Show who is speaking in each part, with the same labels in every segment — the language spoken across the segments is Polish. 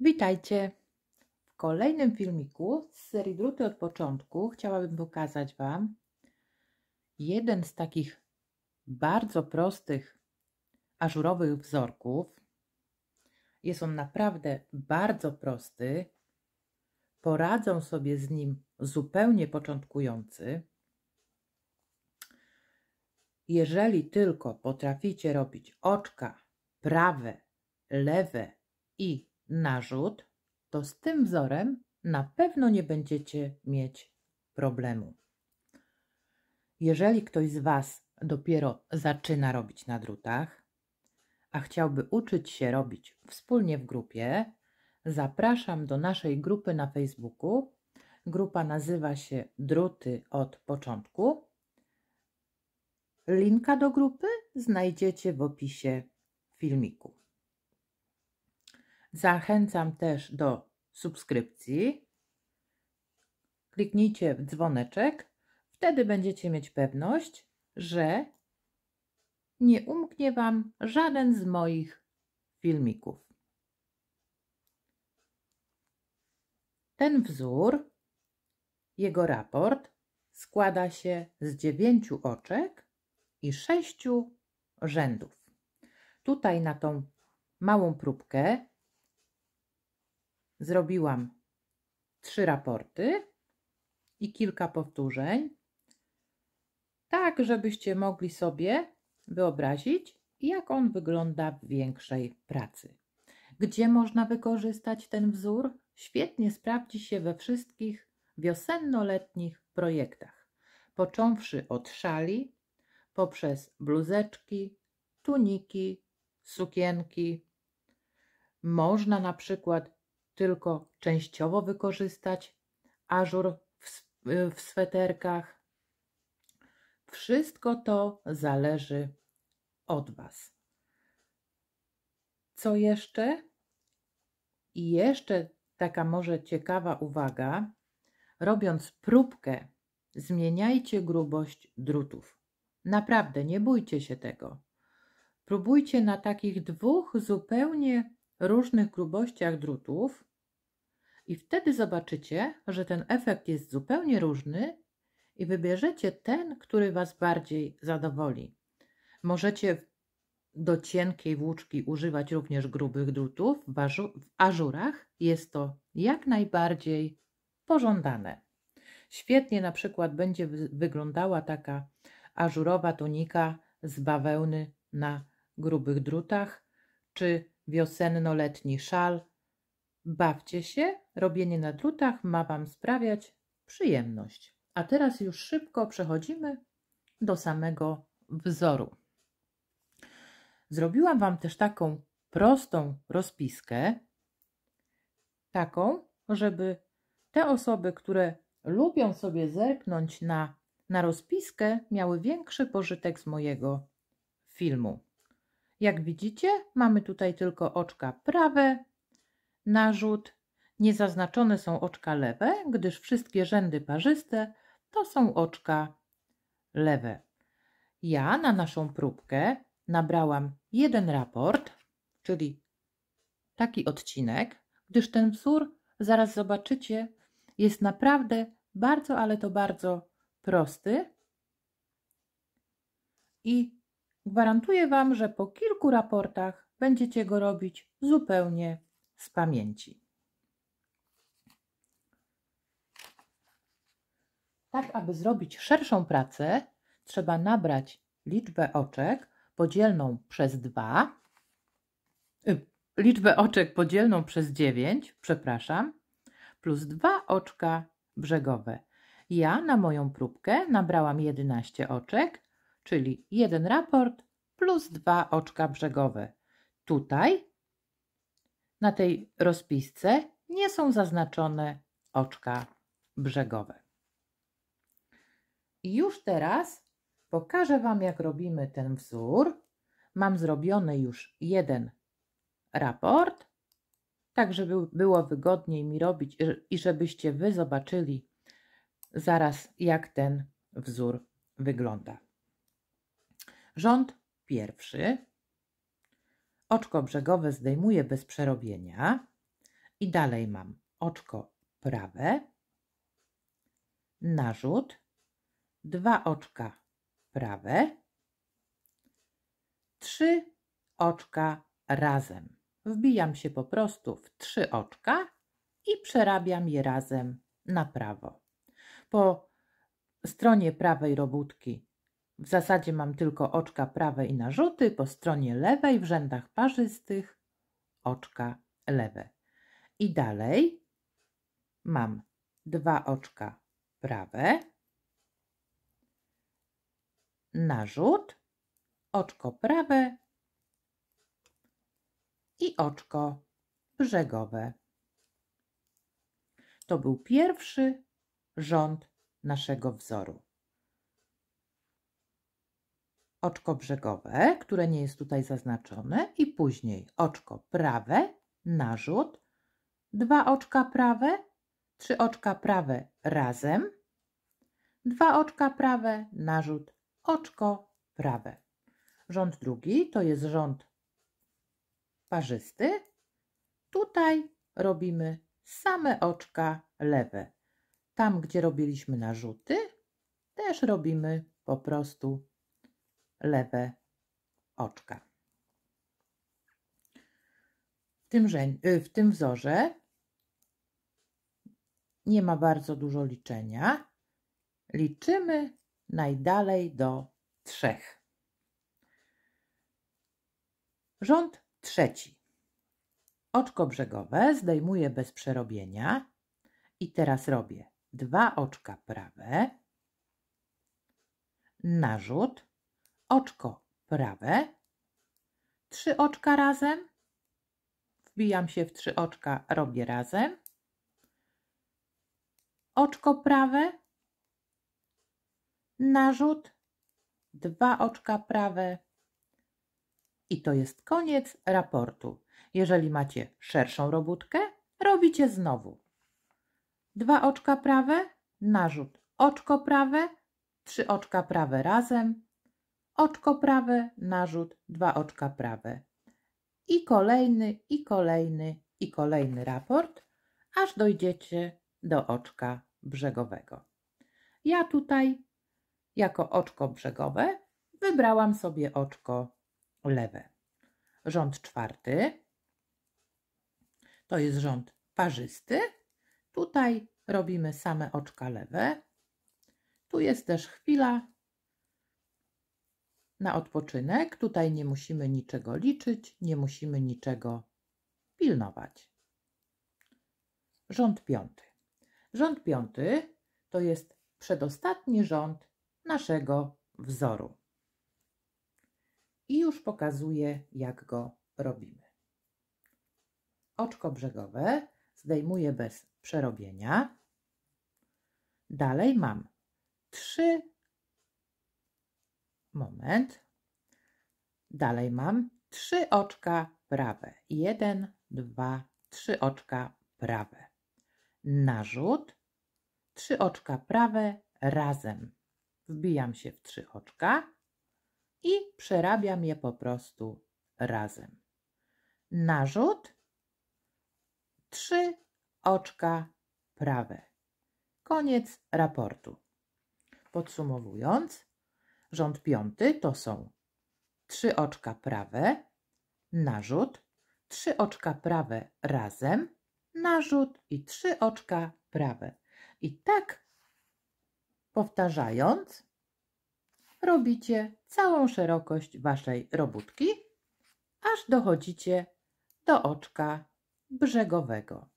Speaker 1: Witajcie! W kolejnym filmiku z serii Druty od początku chciałabym pokazać Wam jeden z takich bardzo prostych ażurowych wzorków. Jest on naprawdę bardzo prosty. Poradzą sobie z nim zupełnie początkujący. Jeżeli tylko potraficie robić oczka prawe, lewe i narzut, to z tym wzorem na pewno nie będziecie mieć problemu. Jeżeli ktoś z Was dopiero zaczyna robić na drutach, a chciałby uczyć się robić wspólnie w grupie, zapraszam do naszej grupy na Facebooku. Grupa nazywa się Druty od początku. Linka do grupy znajdziecie w opisie filmiku. Zachęcam też do subskrypcji. Kliknijcie w dzwoneczek, wtedy będziecie mieć pewność, że nie umknie Wam żaden z moich filmików. Ten wzór, jego raport składa się z dziewięciu oczek i sześciu rzędów. Tutaj na tą małą próbkę zrobiłam trzy raporty i kilka powtórzeń, tak żebyście mogli sobie wyobrazić, jak on wygląda w większej pracy. Gdzie można wykorzystać ten wzór? Świetnie sprawdzi się we wszystkich wiosenno-letnich projektach, począwszy od szali, poprzez bluzeczki, tuniki, sukienki. Można na przykład tylko częściowo wykorzystać, ażur w, y, w sweterkach. Wszystko to zależy od Was. Co jeszcze? I jeszcze taka może ciekawa uwaga. Robiąc próbkę, zmieniajcie grubość drutów. Naprawdę, nie bójcie się tego. Próbujcie na takich dwóch zupełnie różnych grubościach drutów i wtedy zobaczycie, że ten efekt jest zupełnie różny i wybierzecie ten, który Was bardziej zadowoli. Możecie do cienkiej włóczki używać również grubych drutów. W, ażurach jest to jak najbardziej pożądane. Świetnie na przykład będzie wyglądała taka ażurowa tunika z bawełny na grubych drutach, czy wiosenno-letni szal Bawcie się, robienie na drutach ma Wam sprawiać przyjemność. A teraz już szybko przechodzimy do samego wzoru. Zrobiłam Wam też taką prostą rozpiskę, taką, żeby te osoby, które lubią sobie zerknąć na, na rozpiskę, miały większy pożytek z mojego filmu. Jak widzicie, mamy tutaj tylko oczka prawe narzut. Niezaznaczone są oczka lewe, gdyż wszystkie rzędy parzyste to są oczka lewe. Ja na naszą próbkę nabrałam jeden raport, czyli taki odcinek, gdyż ten wzór, zaraz zobaczycie, jest naprawdę bardzo, ale to bardzo prosty. I gwarantuję Wam, że po kilku raportach będziecie go robić zupełnie z pamięci. Tak, aby zrobić szerszą pracę, trzeba nabrać liczbę oczek podzielną przez 2, y, liczbę oczek podzielną przez 9, przepraszam, plus 2 oczka brzegowe. Ja na moją próbkę nabrałam 11 oczek, czyli jeden raport plus 2 oczka brzegowe. Tutaj na tej rozpisce nie są zaznaczone oczka brzegowe. I już teraz pokażę Wam, jak robimy ten wzór. Mam zrobiony już jeden raport, tak żeby było wygodniej mi robić y, i żebyście Wy zobaczyli zaraz, jak ten wzór wygląda. Rząd pierwszy. Oczko brzegowe zdejmuję bez przerobienia. I dalej mam oczko prawe, narzut, dwa oczka prawe, trzy oczka razem. Wbijam się po prostu w trzy oczka i przerabiam je razem na prawo. Po stronie prawej robótki w zasadzie mam tylko oczka prawe i narzuty, po stronie lewej w rzędach parzystych oczka lewe. I dalej mam dwa oczka prawe, narzut, oczko prawe i oczko brzegowe. To był pierwszy rząd naszego wzoru oczko brzegowe, które nie jest tutaj zaznaczone i później oczko prawe, narzut, dwa oczka prawe, trzy oczka prawe razem, dwa oczka prawe, narzut, oczko prawe. Rząd drugi to jest rząd parzysty. Tutaj robimy same oczka lewe. Tam, gdzie robiliśmy narzuty, też robimy po prostu lewe oczka. W tym, y, w tym wzorze nie ma bardzo dużo liczenia. Liczymy najdalej do trzech. Rząd trzeci. Oczko brzegowe zdejmuję bez przerobienia i teraz robię dwa oczka prawe, narzut, oczko prawe, trzy oczka razem, wbijam się w trzy oczka, robię razem, oczko prawe, narzut, dwa oczka prawe i to jest koniec raportu. Jeżeli macie szerszą robótkę, robicie znowu. Dwa oczka prawe, narzut, oczko prawe, trzy oczka prawe razem, oczko prawe, narzut, dwa oczka prawe. I kolejny, i kolejny, i kolejny raport, aż dojdziecie do oczka brzegowego. Ja tutaj jako oczko brzegowe wybrałam sobie oczko lewe. Rząd czwarty to jest rząd parzysty. Tutaj robimy same oczka lewe. Tu jest też chwila na odpoczynek. Tutaj nie musimy niczego liczyć, nie musimy niczego pilnować. Rząd piąty. Rząd piąty to jest przedostatni rząd naszego wzoru. I już pokazuję, jak go robimy. Oczko brzegowe zdejmuję bez przerobienia. Dalej mam trzy Moment. Dalej mam trzy oczka prawe. Jeden, dwa, trzy oczka prawe. Narzut. Trzy oczka prawe razem. Wbijam się w trzy oczka i przerabiam je po prostu razem. Narzut. Trzy oczka prawe. Koniec raportu. Podsumowując, Rząd piąty to są trzy oczka prawe, narzut, trzy oczka prawe razem, narzut i trzy oczka prawe. I tak powtarzając, robicie całą szerokość waszej robótki, aż dochodzicie do oczka brzegowego.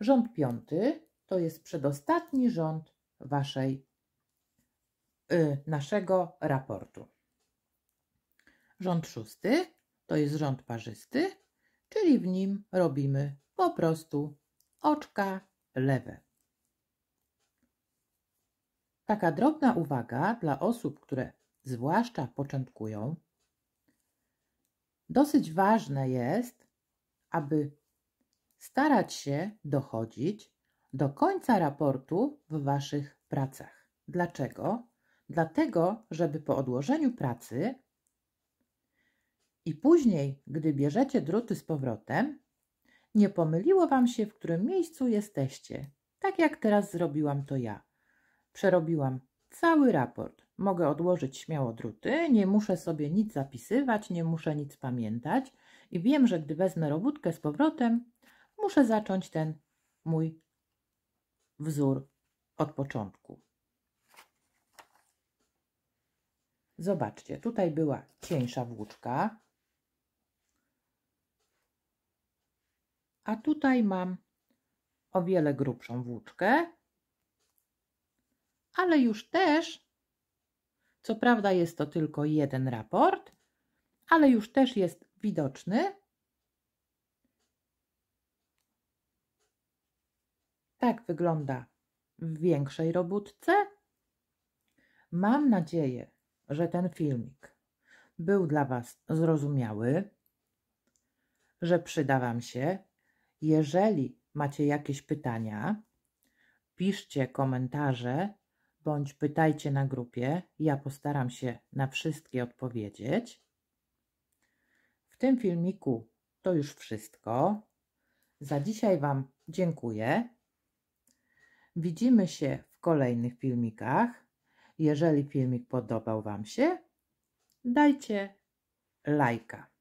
Speaker 1: Rząd piąty to jest przedostatni rząd waszej Y, naszego raportu. Rząd szósty to jest rząd parzysty, czyli w nim robimy po prostu oczka lewe. Taka drobna uwaga dla osób, które zwłaszcza początkują. Dosyć ważne jest, aby starać się dochodzić do końca raportu w Waszych pracach. Dlaczego? dlatego żeby po odłożeniu pracy i później, gdy bierzecie druty z powrotem, nie pomyliło Wam się, w którym miejscu jesteście, tak jak teraz zrobiłam to ja. Przerobiłam cały raport. Mogę odłożyć śmiało druty, nie muszę sobie nic zapisywać, nie muszę nic pamiętać i wiem, że gdy wezmę robótkę z powrotem, muszę zacząć ten mój wzór od początku. Zobaczcie, tutaj była cieńsza włóczka, a tutaj mam o wiele grubszą włóczkę, ale już też, co prawda jest to tylko jeden raport, ale już też jest widoczny. Tak wygląda w większej robótce. Mam nadzieję, że ten filmik był dla Was zrozumiały, że przyda Wam się. Jeżeli macie jakieś pytania, piszcie komentarze bądź pytajcie na grupie. Ja postaram się na wszystkie odpowiedzieć. W tym filmiku to już wszystko. Za dzisiaj Wam dziękuję. Widzimy się w kolejnych filmikach. Jeżeli filmik podobał Wam się, dajcie lajka.